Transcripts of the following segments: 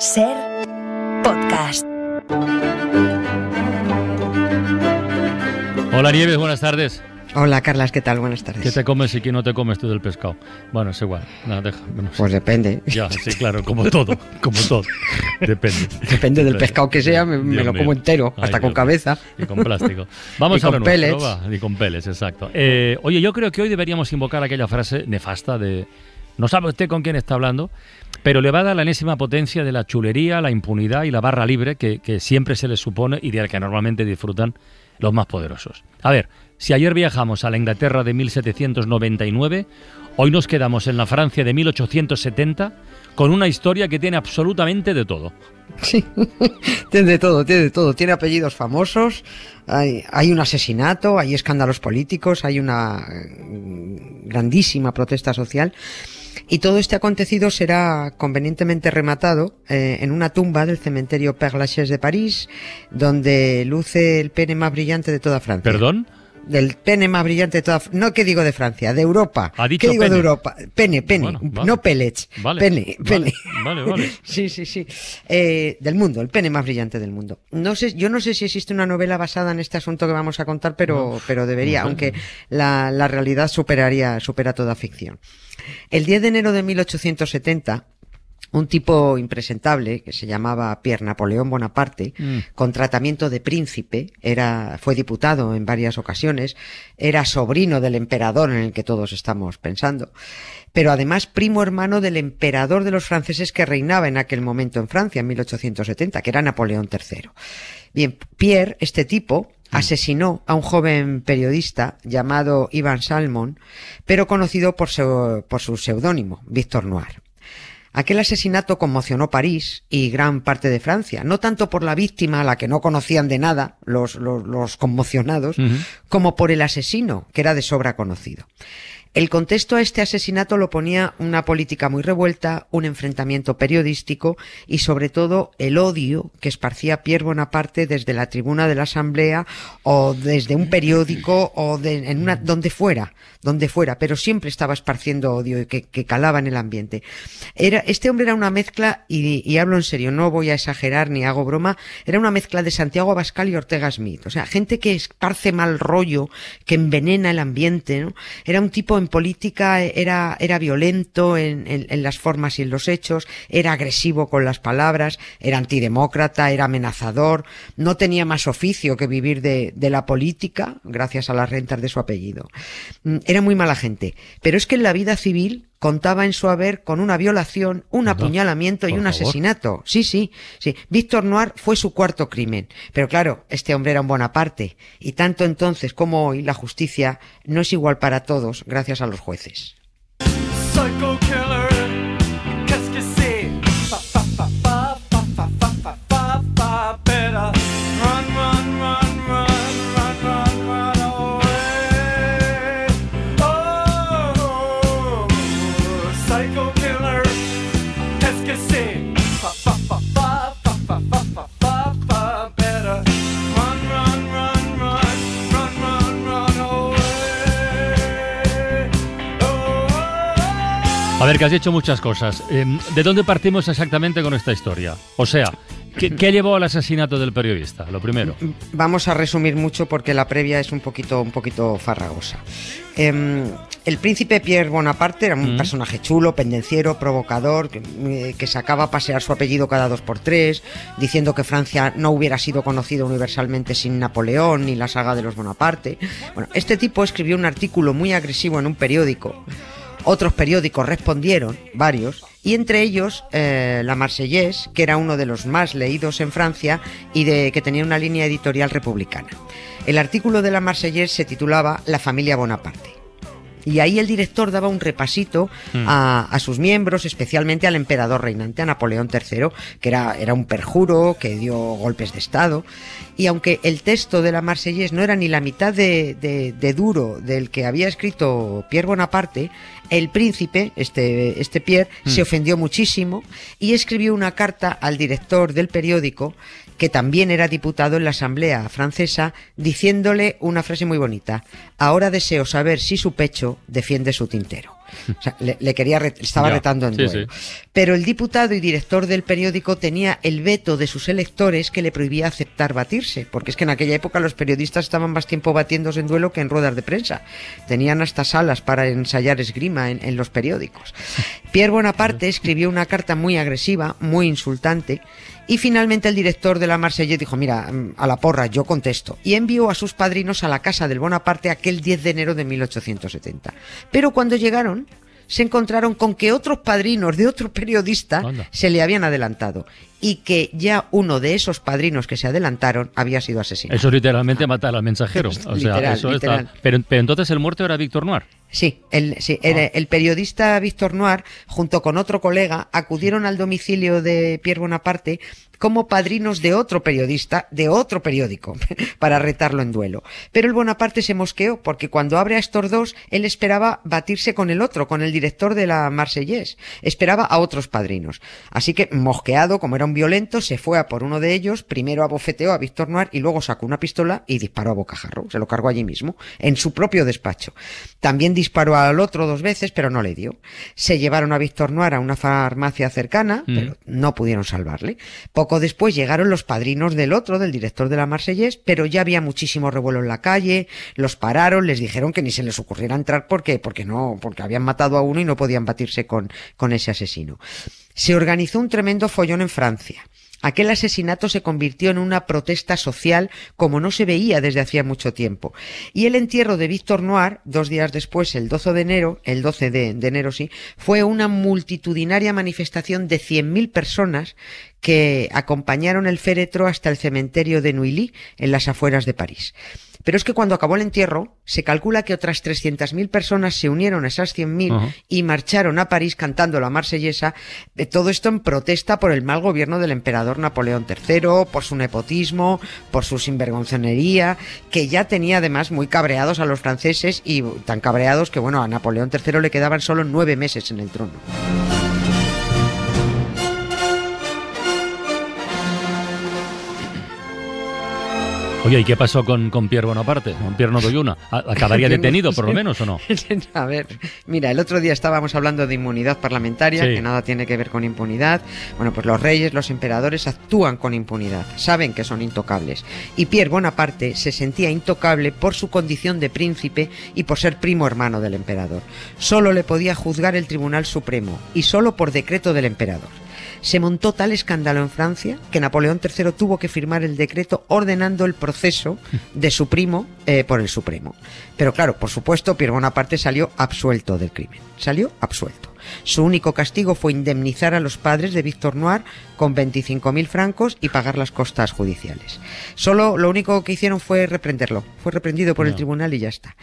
Ser podcast. Hola Nieves, buenas tardes. Hola Carlas, ¿qué tal? Buenas tardes. ¿Qué te comes y qué no te comes tú del pescado? Bueno, es igual. Pues depende. Ya, sí, claro, como todo, como todo. Depende. Depende del pescado que sea, me, lo como entero, hasta con cabeza. Y con plástico. Vamos a con peles. Y con peles, exacto. Eh, oye, yo creo que hoy deberíamos invocar aquella frase nefasta de no sabe usted con quién está hablando, pero le a la enésima potencia de la chulería, la impunidad y la barra libre que, siempre se les supone y de la que normalmente disfrutan los más poderosos. A ver, si ayer viajamos a la Inglaterra de 1799, hoy nos quedamos en la Francia de 1870 con una historia que tiene absolutamente de todo. Sí, tiene de todo, tiene de todo. Tiene apellidos famosos, hay, un asesinato, hay escándalos políticos, hay una mm, grandísima protesta social. Y todo este acontecido será convenientemente rematado eh, en una tumba del cementerio Père Lachaise de París, donde luce el pene más brillante de toda Francia. ¿Perdón? del pene más brillante de toda, no que digo de Francia, de Europa. que ¿Qué digo de Europa? Pene, pene, no pelech. Pene, pene, vale, Vale, sí, sí, sí. Eh, del mundo, el pene más brillante del mundo. No sé, yo no sé si existe una novela basada en este asunto que vamos a contar, pero, pero debería, aunque la, la realidad superaría, supera toda ficción. El 10 de enero de 1870, un tipo impresentable que se llamaba Pierre Napoleón Bonaparte, mm. con tratamiento de príncipe, era, fue diputado en varias ocasiones, era sobrino del emperador en el que todos estamos pensando, pero además primo hermano del emperador de los franceses que reinaba en aquel momento en Francia, en 1870, que era Napoleón III. Bien, Pierre, este tipo, mm. asesinó a un joven periodista llamado Ivan Salmon, pero conocido por su, por su seudónimo, Víctor Noir. Aquel asesinato conmocionó París y gran parte de Francia, no tanto por la víctima, a la que no conocían de nada los, conmocionados, como por el asesino, que era de sobra conocido. El contexto a este asesinato lo ponía una política muy revuelta, un enfrentamiento periodístico y sobre todo el odio que esparcía Pierre Bonaparte desde la tribuna de la Asamblea o desde un periódico o de, en una, donde fuera, donde fuera, pero siempre estaba esparciendo odio y que, calaba en el ambiente. este hombre era una mezcla, y, hablo en serio, no voy a exagerar ni hago broma, era una mezcla de Santiago Abascal y Ortega Smith. O sea, gente que esparce mal rollo, que envenena el ambiente, ¿no? Era un tipo en política era, era violento en, las formas y en los hechos, era agresivo con las palabras, era antidemócrata, era amenazador, no tenía más oficio que vivir de, de la política, gracias a las rentas de su apellido. Mm, era muy mala gente. Pero es que en la vida civil contaba en su haber con una violación, un apuñalamiento y un asesinato. Sí, sí, sí. Víctor Noir fue su cuarto crimen. Pero claro, este hombre era un Bonaparte. Y tanto entonces como hoy la justicia no es igual para todos gracias a los jueces. A ver, que has hecho muchas cosas. Em, ¿De dónde partimos exactamente con esta historia? O sea, ¿qué, llevó al asesinato del periodista? Lo primero. Vamos a resumir mucho porque la previa es un poquito, un poquito farragosa. Em, el príncipe Pierre Bonaparte era un mm. personaje chulo, pendenciero, provocador, que, se eh, sacaba a pasear su apellido cada dos por tres, diciendo que Francia no hubiera sido conocida universalmente sin Napoleón ni la saga de los Bonaparte. Bueno, este tipo escribió un artículo muy agresivo en un periódico otros periódicos respondieron, varios, y entre ellos eh, La Marseillaise, que era uno de los más leídos en Francia y de, que tenía una línea editorial republicana. El artículo de La Marseillaise se titulaba La familia Bonaparte. Y ahí el director daba un repasito hmm. a, a, sus miembros, especialmente al emperador reinante, a Napoleón III, que era, era un perjuro, que dio golpes de Estado. Y aunque el texto de la Marsellés no era ni la mitad de, de, duro del que había escrito Pierre Bonaparte, el príncipe, este, este Pierre, hmm. se ofendió muchísimo y escribió una carta al director del periódico que también era diputado en la Asamblea francesa, diciéndole una frase muy bonita. Ahora deseo saber si su pecho defiende su tintero. O sea, le, quería estaba retando en duelo. Pero el diputado y director del periódico tenía el veto de sus electores que le prohibía aceptar batirse, porque es que en aquella época los periodistas estaban más tiempo batiéndose en duelo que en ruedas de prensa. Tenían hasta salas para ensayar esgrima en los periódicos. Pierre Bonaparte escribió una carta muy agresiva, muy insultante, y finalmente el director de la Marsella dijo, mira, mm, a la porra, yo contesto. Y envió a sus padrinos a la casa del Bonaparte aquel 10 de enero de 1870. Pero cuando llegaron, se encontraron con que otros padrinos de otros periodistas se le habían adelantado y que ya uno de esos padrinos que se adelantaron había sido asesinado. Eso literalmente ah. al mensajero. Pero, pero, entonces el muerto era Víctor Noir. Sí, el, ah. el, periodista Víctor Noir, junto con otro colega, acudieron al domicilio de Pierre Bonaparte como padrinos de otro periodista, de otro periódico, para retarlo en duelo. Pero el Bonaparte se mosqueó, porque cuando abre a estos dos, él esperaba batirse con el otro, con el director de la Marsellés. Esperaba a otros padrinos. Así que, mosqueado, como era un violento, se fue a por uno de ellos, primero abofeteó a Víctor Noir y luego sacó una pistola y disparó a bocajarro. Se lo cargó allí mismo, en su propio despacho. También disparó al otro dos veces, pero no le dio. Se llevaron a Víctor Noir a una farmacia cercana, mm. pero no pudieron salvarle. Poco después llegaron los padrinos del otro, del director de la Marsellés, pero ya había muchísimo revuelo en la calle, los pararon, les dijeron que ni se les ocurriera entrar porque, porque no, porque habían matado a uno y no podían batirse con, con ese asesino. Se organizó un tremendo follón en Francia. Aquel asesinato se convirtió en una protesta social como no se veía desde hacía mucho tiempo. Y el entierro de Víctor Noir, dos días después, el 12 de enero, el 12 de, enero sí, fue una multitudinaria manifestación de 100.000 personas que acompañaron el féretro hasta el cementerio de Nuilly, en las afueras de París. Pero es que cuando acabó el entierro, se calcula que otras 300.000 personas se unieron a esas 100.000 y marcharon a París cantando la marsellesa. de todo esto en protesta por el mal gobierno del emperador Napoleón III, por su nepotismo, por su sinvergonzonería, que ya tenía además muy cabreados a los franceses y tan cabreados que, bueno, a Napoleón III le quedaban solo nueve meses en el trono. Oye, ¿y qué pasó con, Pierre Bonaparte? Con Pierre Nodoyuna. ¿Acabaría detenido, por lo menos, o no? A ver, mira, el otro día estábamos hablando de inmunidad parlamentaria, que nada tiene que ver con impunidad. Bueno, pues los reyes, los emperadores actúan con impunidad, saben que son intocables. Y Pierre Bonaparte se sentía intocable por su condición de príncipe y por ser primo hermano del emperador. Solo le podía juzgar el Tribunal Supremo y solo por decreto del emperador se montó tal escándalo en Francia que Napoleón III tuvo que firmar el decreto ordenando el proceso de su primo eh, por el Supremo. Pero claro, por supuesto, Pierre Bonaparte salió absuelto del crimen. Salió absuelto. Su único castigo fue indemnizar a los padres de Víctor Noir con 25.000 francos y pagar las costas judiciales. Solo lo único que hicieron fue reprenderlo. Fue reprendido por el tribunal y ya está.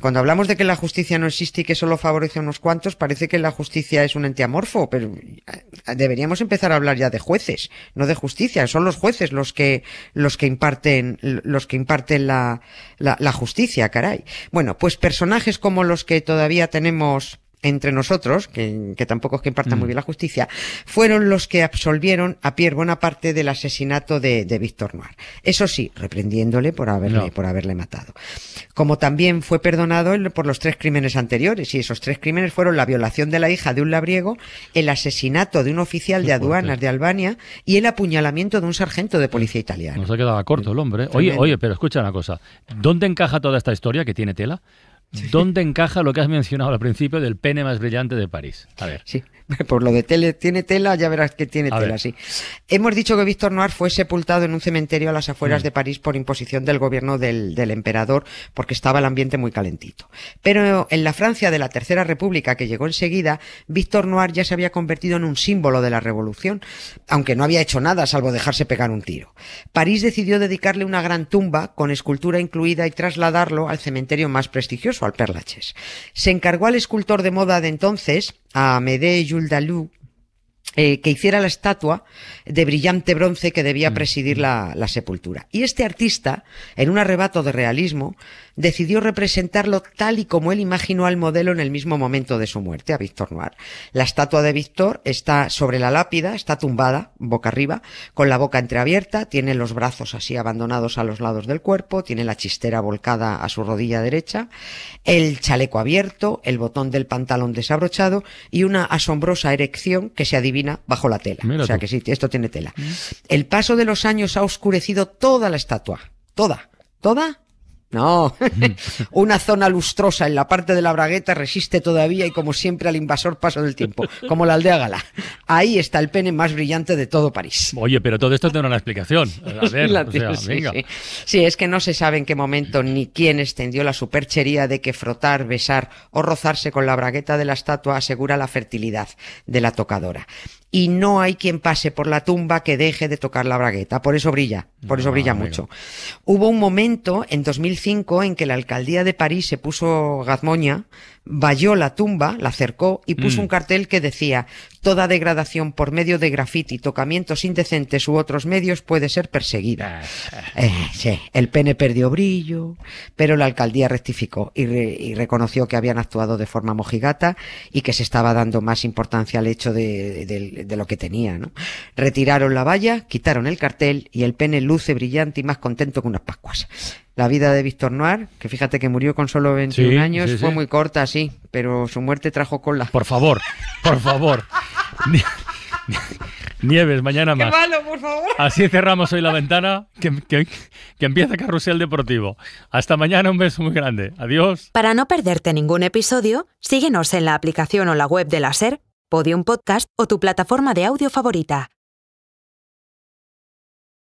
Cuando hablamos de que la justicia no existe y que solo favorece a unos cuantos, parece que la justicia es un ente amorfo, pero eh, deberíamos empezar a hablar ya de jueces, no de justicia. Son los jueces los que, los que imparten, los que imparten la, la justicia, caray. Bueno, pues personajes como los que todavía tenemos entre nosotros, que, tampoco es que imparta muy mm. bien la justicia, fueron los que absolvieron a Pierre Bonaparte del asesinato de, Víctor Noir. Eso sí, reprendiéndole por haberle, por haberle matado. Como también fue perdonado por los tres crímenes anteriores, y esos tres crímenes fueron la violación de la hija de un labriego, el asesinato de un oficial de aduanas de Albania y el apuñalamiento de un sargento de policía italiano. Nos ha quedado corto el hombre. Oye, oye, pero escucha una cosa. ¿Dónde encaja toda esta historia que tiene tela? ¿dónde encaja lo que has mencionado al principio del pene más brillante de París? A ver. Sí, Por lo de tele, tiene tela, ya verás que tiene tela, sí. Hemos dicho que Víctor Noir fue sepultado en un cementerio a las afueras mm. de París por imposición del gobierno del, del, emperador, porque estaba el ambiente muy calentito. Pero en la Francia de la Tercera República, que llegó enseguida, Víctor Noir ya se había convertido en un símbolo de la revolución, aunque no había hecho nada salvo dejarse pegar un tiro. París decidió dedicarle una gran tumba, con escultura incluida, y trasladarlo al cementerio más prestigioso, al Perlaches. Se encargó al escultor de moda de entonces, a Mede Jules eh, que hiciera la estatua de brillante bronce que debía mm, presidir mm. la, la, sepultura. Y este artista, en un arrebato de realismo, decidió representarlo tal y como él imaginó al modelo en el mismo momento de su muerte, a Víctor Noir. La estatua de Víctor está sobre la lápida, está tumbada, boca arriba, con la boca entreabierta, tiene los brazos así abandonados a los lados del cuerpo, tiene la chistera volcada a su rodilla derecha, el chaleco abierto, el botón del pantalón desabrochado y una asombrosa erección que se adivina bajo la tela. o sea que sí, esto tiene tela. Mm. El paso de los años ha oscurecido toda la estatua, toda, toda no, una zona lustrosa en la parte de la bragueta resiste todavía y como siempre al invasor paso del tiempo, como la aldea gala. Ahí está el pene más brillante de todo París. Oye, pero todo esto tiene una explicación. A sí, es que no se sabe en qué momento ni quién extendió la superchería de que frotar, besar o rozarse con la bragueta de la estatua asegura la fertilidad de la tocadora y no hay quien pase por la tumba que deje de tocar la bragueta. Por eso brilla, por eso ah, brilla mucho. Hubo un momento en 2005 en que la alcaldía de París se puso gazmoña valló la tumba, la acercó y puso mm. un cartel que decía, toda degradación por medio de grafiti, tocamientos indecentes u otros medios puede ser perseguida. Ah, ah. Eh, el pene perdió brillo, pero la alcaldía rectificó y, reconoció que habían actuado de forma mojigata y que se estaba dando más importancia al hecho de, de lo que tenía. ¿no? Retiraron la valla, quitaron el cartel y el pene luce brillante y más contento que unas pascuas. La vida de Víctor Noir, que fíjate que murió con solo 21 años, fue muy corta, sí, pero su muerte trajo cola. Por favor, por favor. Nieves, mañana más. Qué malo, por favor. Así cerramos hoy la ventana, que, que, empieza Carrusel Deportivo. Hasta mañana, un beso muy grande. Adiós. Para no perderte ningún episodio, síguenos en la aplicación o la web de la SER, Podium Podcast o tu plataforma de audio favorita.